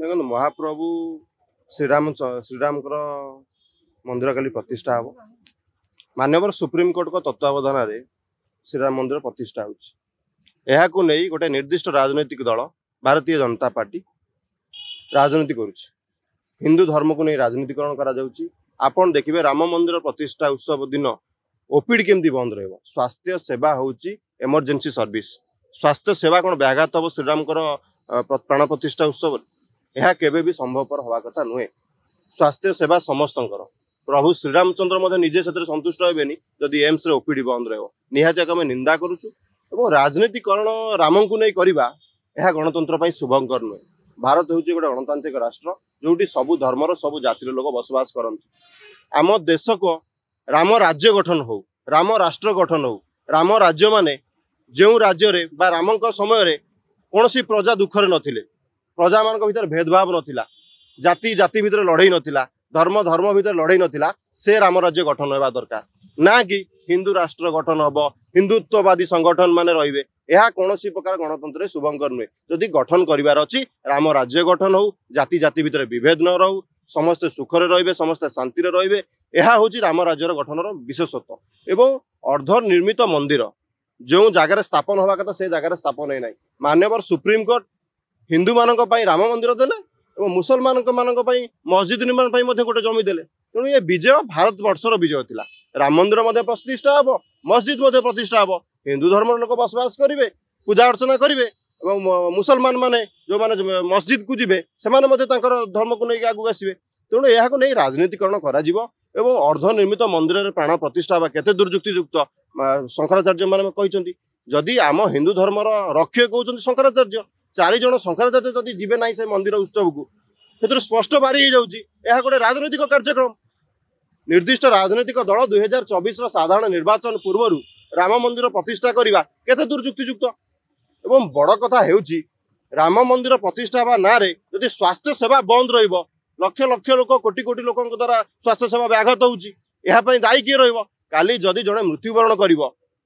ଦେଖନ୍ତୁ ମହାପ୍ରଭୁ ଶ୍ରୀରାମ ଶ୍ରୀରାମଙ୍କର ମନ୍ଦିର କାଲି ପ୍ରତିଷ୍ଠା ହେବ ମାନ୍ୟବର ସୁପ୍ରିମକୋର୍ଟଙ୍କ ତତ୍ତ୍ୱାବଧାନରେ ଶ୍ରୀରାମ ମନ୍ଦିର ପ୍ରତିଷ୍ଠା ହେଉଛି ଏହାକୁ ନେଇ ଗୋଟେ ନିର୍ଦ୍ଦିଷ୍ଟ ରାଜନୈତିକ ଦଳ ଭାରତୀୟ ଜନତା ପାର୍ଟି ରାଜନୀତି କରୁଛି ହିନ୍ଦୁ ଧର୍ମକୁ ନେଇ ରାଜନୀତିକରଣ କରାଯାଉଛି ଆପଣ ଦେଖିବେ ରାମ ମନ୍ଦିର ପ୍ରତିଷ୍ଠା ଉତ୍ସବ ଦିନ ଓପିଡ଼ି କେମିତି ବନ୍ଦ ରହିବ ସ୍ୱାସ୍ଥ୍ୟ ସେବା ହେଉଛି ଏମର୍ଜେନ୍ସି ସର୍ଭିସ୍ ସ୍ୱାସ୍ଥ୍ୟ ସେବା କ'ଣ ବ୍ୟାଘାତ ହେବ ଶ୍ରୀରାମଙ୍କର ପ୍ରାଣ ପ୍ରତିଷ୍ଠା ଉତ୍ସବରେ ଏହା କେବେ ବି ସମ୍ଭବପର ହେବା କଥା ନୁହେଁ ସ୍ୱାସ୍ଥ୍ୟ ସେବା ସମସ୍ତଙ୍କର ପ୍ରଭୁ ଶ୍ରୀରାମଚନ୍ଦ୍ର ମଧ୍ୟ ନିଜେ ସେଥିରେ ସନ୍ତୁଷ୍ଟ ହେବେନି ଯଦି ଏମ୍ସରେ ଓପିଡି ବନ୍ଦ ରହିବ ନିହାତି ଆମେ ନିନ୍ଦା କରୁଛୁ ଏବଂ ରାଜନୀତିକରଣ ରାମଙ୍କୁ ନେଇ କରିବା ଏହା ଗଣତନ୍ତ୍ର ପାଇଁ ଶୁଭଙ୍କର ନୁହେଁ ଭାରତ ହେଉଛି ଗୋଟେ ଗଣତାନ୍ତ୍ରିକ ରାଷ୍ଟ୍ର ଯେଉଁଠି ସବୁ ଧର୍ମର ସବୁ ଜାତିର ଲୋକ ବସବାସ କରନ୍ତି ଆମ ଦେଶକୁ ରାମ ରାଜ୍ୟ ଗଠନ ହଉ ରାମ ରାଷ୍ଟ୍ର ଗଠନ ହଉ ରାମ ରାଜ୍ୟମାନେ ଯେଉଁ ରାଜ୍ୟରେ ବା ରାମଙ୍କ ସମୟରେ କୌଣସି ପ୍ରଜା ଦୁଃଖରେ ନଥିଲେ ପ୍ରଜାମାନଙ୍କ ଭିତରେ ଭେଦଭାବ ନଥିଲା ଜାତି ଜାତି ଭିତରେ ଲଢ଼େଇ ନଥିଲା ଧର୍ମ ଧର୍ମ ଭିତରେ ଲଢ଼େଇ ନଥିଲା ସେ ରାମରାଜ୍ୟ ଗଠନ ହେବା ଦରକାର ନା କି ହିନ୍ଦୁ ରାଷ୍ଟ୍ର ଗଠନ ହବ ହିନ୍ଦୁତ୍ୱବାଦୀ ସଂଗଠନ ମାନେ ରହିବେ ଏହା କୌଣସି ପ୍ରକାର ଗଣତନ୍ତ୍ରରେ ଶୁଭଙ୍କର ନୁହେଁ ଯଦି ଗଠନ କରିବାର ଅଛି ରାମ ରାଜ୍ୟ ଗଠନ ହଉ ଜାତି ଜାତି ଭିତରେ ବିଭେଦ ନ ରହୁ ସମସ୍ତେ ସୁଖରେ ରହିବେ ସମସ୍ତେ ଶାନ୍ତିରେ ରହିବେ ଏହା ହେଉଛି ରାମ ରାଜ୍ୟର ଗଠନର ବିଶେଷତ୍ୱ ଏବଂ ଅର୍ଦ୍ଧନିର୍ମିତ ମନ୍ଦିର ଯେଉଁ ଜାଗାରେ ସ୍ଥାପନ ହେବା କଥା ସେ ଜାଗାରେ ସ୍ଥାପନ ହେଇନାହିଁ ମାନ୍ୟବର ସୁପ୍ରିମକୋର୍ଟ ହିନ୍ଦୁମାନଙ୍କ ପାଇଁ ରାମ ମନ୍ଦିର ଦେଲେ ଏବଂ ମୁସଲମାନଙ୍କ ମାନଙ୍କ ପାଇଁ ମସଜିଦ ନିର୍ମାଣ ପାଇଁ ମଧ୍ୟ ଗୋଟେ ଜମି ଦେଲେ ତେଣୁ ଏ ବିଜୟ ଭାରତବର୍ଷର ବିଜୟ ଥିଲା ରାମ ମନ୍ଦିର ମଧ୍ୟ ପ୍ରତିଷ୍ଠା ହେବ ମସଜିଦ ମଧ୍ୟ ପ୍ରତିଷ୍ଠା ହେବ ହିନ୍ଦୁ ଧର୍ମର ଲୋକ ବସବାସ କରିବେ ପୂଜା ଅର୍ଚ୍ଚନା କରିବେ ଏବଂ ମୁସଲମାନ ମାନେ ଯେଉଁମାନେ ମସଜିଦକୁ ଯିବେ ସେମାନେ ମଧ୍ୟ ତାଙ୍କର ଧର୍ମକୁ ନେଇକି ଆଗକୁ ଆସିବେ ତେଣୁ ଏହାକୁ ନେଇ ରାଜନୀତିକରଣ କରାଯିବ ଏବଂ ଅର୍ଦ୍ଧନିର୍ମିତ ମନ୍ଦିରରେ ପ୍ରାଣ ପ୍ରତିଷ୍ଠା ହେବା କେତେ ଦୁର୍ଯୁକ୍ତିଯୁକ୍ତ ଶଙ୍କରାଚାର୍ଯ୍ୟମାନେ କହିଛନ୍ତି ଯଦି ଆମ ହିନ୍ଦୁ ଧର୍ମର ରକ୍ଷ କହୁଛନ୍ତି ଶଙ୍କରାଚାର୍ଯ୍ୟ ଚାରିଜଣ ଶଙ୍କରାଚାର୍ଯ୍ୟ ଯଦି ଯିବେ ନାହିଁ ସେ ମନ୍ଦିର ଉତ୍ସବକୁ ସେଥିରୁ ସ୍ପଷ୍ଟ ବାରି ହେଇଯାଉଛି ଏହା ଗୋଟେ ରାଜନୈତିକ କାର୍ଯ୍ୟକ୍ରମ ନିର୍ଦ୍ଦିଷ୍ଟ ରାଜନୈତିକ ଦଳ ଦୁଇହଜାର ଚବିଶର ସାଧାରଣ ନିର୍ବାଚନ ପୂର୍ବରୁ ରାମ ମନ୍ଦିର ପ୍ରତିଷ୍ଠା କରିବା କେତେ ଦୁର୍ଯୁକ୍ତିଯୁକ୍ତ ଏବଂ ବଡ଼ କଥା ହେଉଛି ରାମ ମନ୍ଦିର ପ୍ରତିଷ୍ଠା ହେବା ନାଁରେ ଯଦି ସ୍ୱାସ୍ଥ୍ୟ ସେବା ବନ୍ଦ ରହିବ ଲକ୍ଷ ଲକ୍ଷ ଲୋକ କୋଟି କୋଟି ଲୋକଙ୍କ ଦ୍ୱାରା ସ୍ୱାସ୍ଥ୍ୟ ସେବା ବ୍ୟାଘାତ ହେଉଛି ଏହା ପାଇଁ ଦାୟୀ କିଏ ରହିବ କାଲି ଯଦି ଜଣେ ମୃତ୍ୟୁବରଣ କରିବ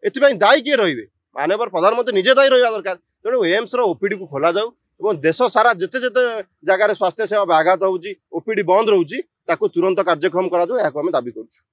ଏଥିପାଇଁ ଦାୟୀ କିଏ ରହିବେ ମାନବର ପ୍ରଧାନମନ୍ତ୍ରୀ ନିଜେ ଦାୟୀ ରହିବା ଦରକାର ତେଣୁ ଏମ୍ସର ଓପିଡ଼ିକୁ ଖୋଲାଯାଉ ଏବଂ ଦେଶ ସାରା ଯେତେ ଯେତେ ଜାଗାରେ ସ୍ୱାସ୍ଥ୍ୟ ସେବା ବ୍ୟାଘାତ ହେଉଛି ଓପିଡ଼ି ବନ୍ଦ ରହୁଛି ତାକୁ ତୁରନ୍ତ କାର୍ଯ୍ୟକ୍ରମ କରାଯାଉ ଏହାକୁ ଆମେ ଦାବି କରୁଛୁ